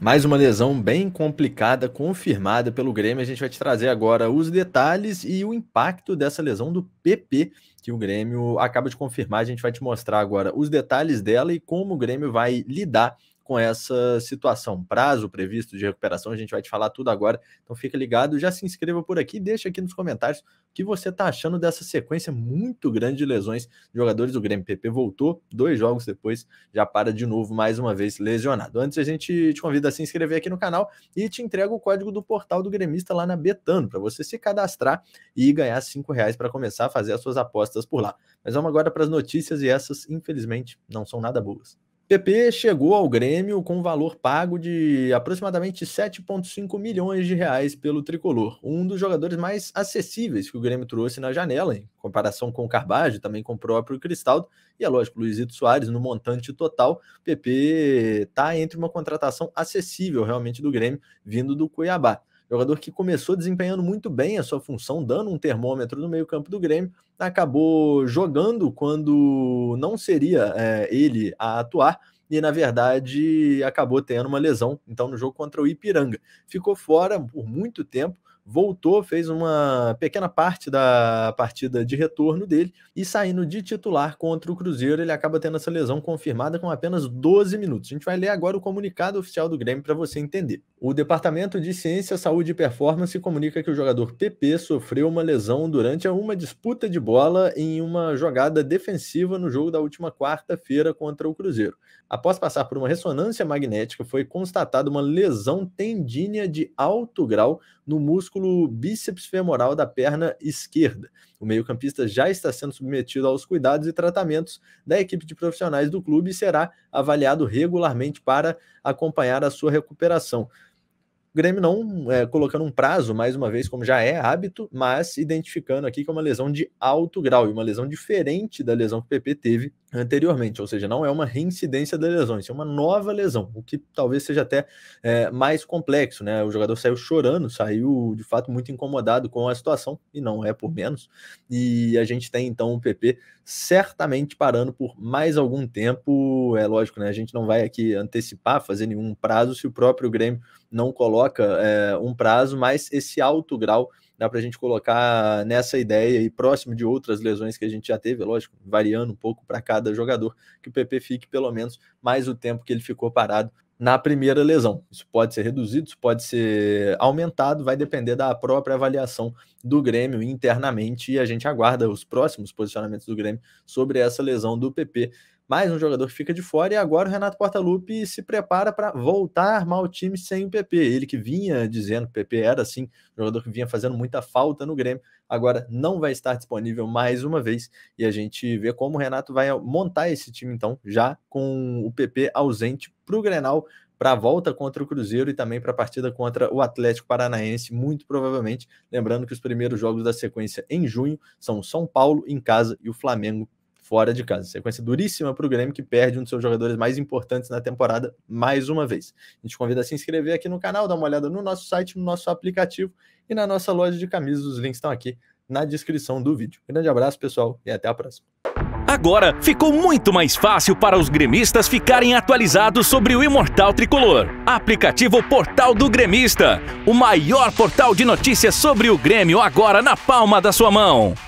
Mais uma lesão bem complicada, confirmada pelo Grêmio. A gente vai te trazer agora os detalhes e o impacto dessa lesão do PP, que o Grêmio acaba de confirmar. A gente vai te mostrar agora os detalhes dela e como o Grêmio vai lidar com essa situação. Prazo previsto de recuperação, a gente vai te falar tudo agora. Então fica ligado, já se inscreva por aqui, deixa aqui nos comentários o que você está achando dessa sequência muito grande de lesões de jogadores do Grêmio. PP voltou, dois jogos depois, já para de novo, mais uma vez lesionado. Antes, a gente te convida a se inscrever aqui no canal e te entrega o código do portal do gremista lá na Betano, para você se cadastrar e ganhar cinco reais para começar a fazer as suas apostas por lá. Mas vamos agora para as notícias e essas, infelizmente, não são nada boas. PP chegou ao Grêmio com valor pago de aproximadamente 7,5 milhões de reais pelo tricolor, um dos jogadores mais acessíveis que o Grêmio trouxe na janela, em comparação com o Carvalho, também com o próprio Cristaldo, e é lógico, Luizito Soares, no montante total, PP está entre uma contratação acessível realmente do Grêmio, vindo do Cuiabá. Jogador que começou desempenhando muito bem a sua função, dando um termômetro no meio-campo do Grêmio, acabou jogando quando não seria é, ele a atuar e na verdade acabou tendo uma lesão, então no jogo contra o Ipiranga. Ficou fora por muito tempo, voltou, fez uma pequena parte da partida de retorno dele e saindo de titular contra o Cruzeiro, ele acaba tendo essa lesão confirmada com apenas 12 minutos. A gente vai ler agora o comunicado oficial do Grêmio para você entender. O Departamento de Ciência, Saúde e Performance comunica que o jogador PP sofreu uma lesão durante uma disputa de bola em uma jogada defensiva no jogo da última quarta-feira contra o Cruzeiro. Após passar por uma ressonância magnética, foi constatada uma lesão tendínea de alto grau no músculo músculo bíceps femoral da perna esquerda. O meio-campista já está sendo submetido aos cuidados e tratamentos da equipe de profissionais do clube e será avaliado regularmente para acompanhar a sua recuperação. Grêmio não é, colocando um prazo, mais uma vez, como já é hábito, mas identificando aqui que é uma lesão de alto grau e uma lesão diferente da lesão que o PP teve anteriormente, ou seja, não é uma reincidência da lesão, isso é uma nova lesão, o que talvez seja até é, mais complexo, né? O jogador saiu chorando, saiu de fato muito incomodado com a situação, e não é por menos, e a gente tem então o PP certamente parando por mais algum tempo, é lógico, né? A gente não vai aqui antecipar, fazer nenhum prazo se o próprio Grêmio não coloca é, um prazo, mas esse alto grau dá para a gente colocar nessa ideia e próximo de outras lesões que a gente já teve, lógico, variando um pouco para cada jogador, que o PP fique pelo menos mais o tempo que ele ficou parado na primeira lesão. Isso pode ser reduzido, isso pode ser aumentado, vai depender da própria avaliação do Grêmio internamente e a gente aguarda os próximos posicionamentos do Grêmio sobre essa lesão do PP mais um jogador fica de fora e agora o Renato Portaluppi se prepara para voltar a armar o time sem o PP. Ele que vinha dizendo que o PP era assim, um jogador que vinha fazendo muita falta no Grêmio, agora não vai estar disponível mais uma vez e a gente vê como o Renato vai montar esse time então já com o PP ausente para o Grenal para a volta contra o Cruzeiro e também para a partida contra o Atlético Paranaense, muito provavelmente. Lembrando que os primeiros jogos da sequência em junho são São Paulo em casa e o Flamengo fora de casa. Sequência duríssima para o Grêmio, que perde um dos seus jogadores mais importantes na temporada mais uma vez. A gente convida a se inscrever aqui no canal, dar uma olhada no nosso site, no nosso aplicativo e na nossa loja de camisas. Os links estão aqui na descrição do vídeo. Grande abraço, pessoal, e até a próxima. Agora ficou muito mais fácil para os gremistas ficarem atualizados sobre o Imortal Tricolor. Aplicativo Portal do Gremista, o maior portal de notícias sobre o Grêmio agora na palma da sua mão.